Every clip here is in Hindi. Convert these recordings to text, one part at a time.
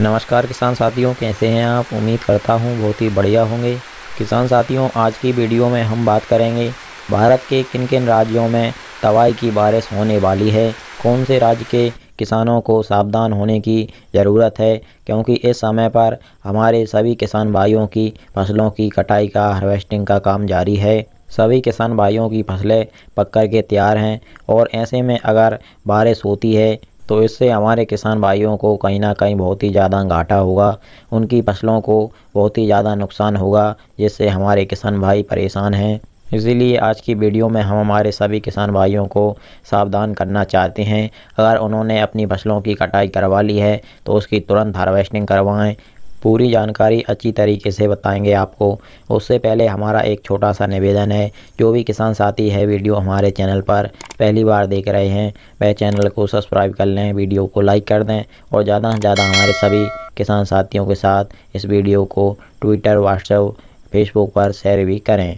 नमस्कार किसान साथियों कैसे हैं आप उम्मीद करता हूं बहुत ही बढ़िया होंगे किसान साथियों आज की वीडियो में हम बात करेंगे भारत के किन किन राज्यों में दवाई की बारिश होने वाली है कौन से राज्य के किसानों को सावधान होने की ज़रूरत है क्योंकि इस समय पर हमारे सभी किसान भाइयों की फसलों की कटाई का हार्वेस्टिंग का काम जारी है सभी किसान भाइयों की फसलें पक कर के तैयार हैं और ऐसे में अगर बारिश होती है तो इससे हमारे किसान भाइयों को कहीं ना कहीं बहुत ही ज़्यादा घाटा होगा उनकी फसलों को बहुत ही ज़्यादा नुकसान होगा जिससे हमारे किसान भाई परेशान हैं इसीलिए आज की वीडियो में हम हमारे सभी किसान भाइयों को सावधान करना चाहते हैं अगर उन्होंने अपनी फसलों की कटाई करवा ली है तो उसकी तुरंत हार्वेस्टिंग करवाएं पूरी जानकारी अच्छी तरीके से बताएंगे आपको उससे पहले हमारा एक छोटा सा निवेदन है जो भी किसान साथी है वीडियो हमारे चैनल पर पहली बार देख रहे हैं वह चैनल को सब्सक्राइब कर लें वीडियो को लाइक कर दें और ज़्यादा से ज़्यादा हमारे सभी किसान साथियों के साथ इस वीडियो को ट्विटर व्हाट्सएप फेसबुक पर शेयर भी करें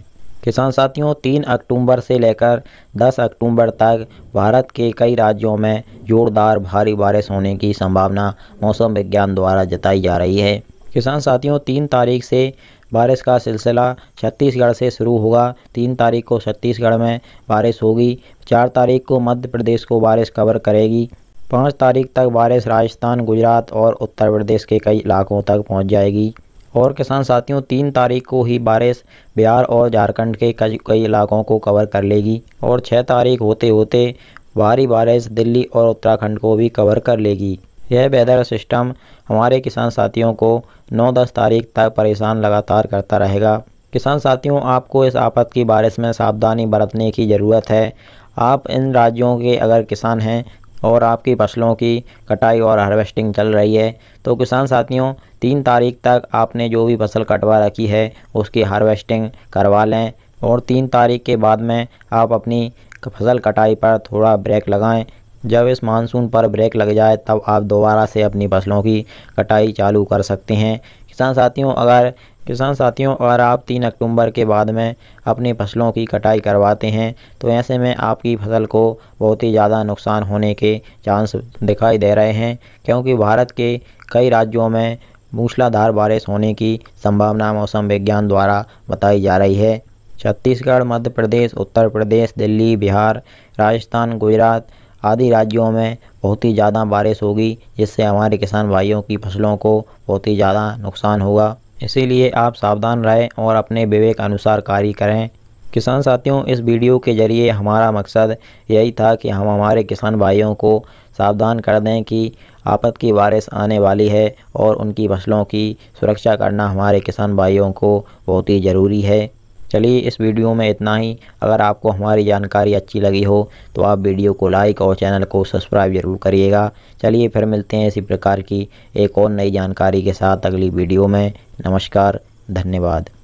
किसान साथियों तीन अक्टूबर से लेकर दस अक्टूबर तक भारत के कई राज्यों में जोरदार भारी बारिश होने की संभावना मौसम विज्ञान द्वारा जताई जा रही है किसान साथियों तीन तारीख से बारिश का सिलसिला छत्तीसगढ़ से शुरू होगा तीन तारीख को छत्तीसगढ़ में बारिश होगी चार तारीख को मध्य प्रदेश को बारिश कवर करेगी पाँच तारीख तक बारिश राजस्थान गुजरात और उत्तर प्रदेश के कई इलाकों तक पहुंच जाएगी और किसान साथियों तीन तारीख को ही बारिश बिहार और झारखंड के कई इलाकों को कवर कर लेगी और छः तारीख होते होते भारी बारिश दिल्ली और उत्तराखंड को भी कवर कर लेगी यह वेदर सिस्टम हमारे किसान साथियों को 9-10 तारीख तक परेशान लगातार करता रहेगा किसान साथियों आपको इस आपत की बारिश में सावधानी बरतने की ज़रूरत है आप इन राज्यों के अगर किसान हैं और आपकी फसलों की कटाई और हार्वेस्टिंग चल रही है तो किसान साथियों तीन तारीख तक आपने जो भी फसल कटवा रखी है उसकी हार्वेस्टिंग करवा लें और तीन तारीख के बाद में आप अपनी फसल कटाई पर थोड़ा ब्रेक लगाएं जब इस मानसून पर ब्रेक लग जाए तब आप दोबारा से अपनी फसलों की कटाई चालू कर सकते हैं किसान साथियों अगर किसान साथियों अगर आप तीन अक्टूबर के बाद में अपनी फसलों की कटाई करवाते हैं तो ऐसे में आपकी फसल को बहुत ही ज़्यादा नुकसान होने के चांस दिखाई दे रहे हैं क्योंकि भारत के कई राज्यों में मूसलाधार बारिश होने की संभावना मौसम विज्ञान द्वारा बताई जा रही है छत्तीसगढ़ मध्य प्रदेश उत्तर प्रदेश दिल्ली बिहार राजस्थान गुजरात आदि राज्यों में बहुत ही ज़्यादा बारिश होगी जिससे हमारे किसान भाइयों की फसलों को बहुत ही ज़्यादा नुकसान होगा इसीलिए आप सावधान रहें और अपने विवेक अनुसार कार्य करें किसान साथियों इस वीडियो के ज़रिए हमारा मकसद यही था कि हम हमारे किसान भाइयों को सावधान कर दें कि आपत की बारिश आने वाली है और उनकी फसलों की सुरक्षा करना हमारे किसान भाइयों को बहुत ही ज़रूरी है चलिए इस वीडियो में इतना ही अगर आपको हमारी जानकारी अच्छी लगी हो तो आप वीडियो को लाइक और चैनल को सब्सक्राइब ज़रूर करिएगा चलिए फिर मिलते हैं इसी प्रकार की एक और नई जानकारी के साथ अगली वीडियो में नमस्कार धन्यवाद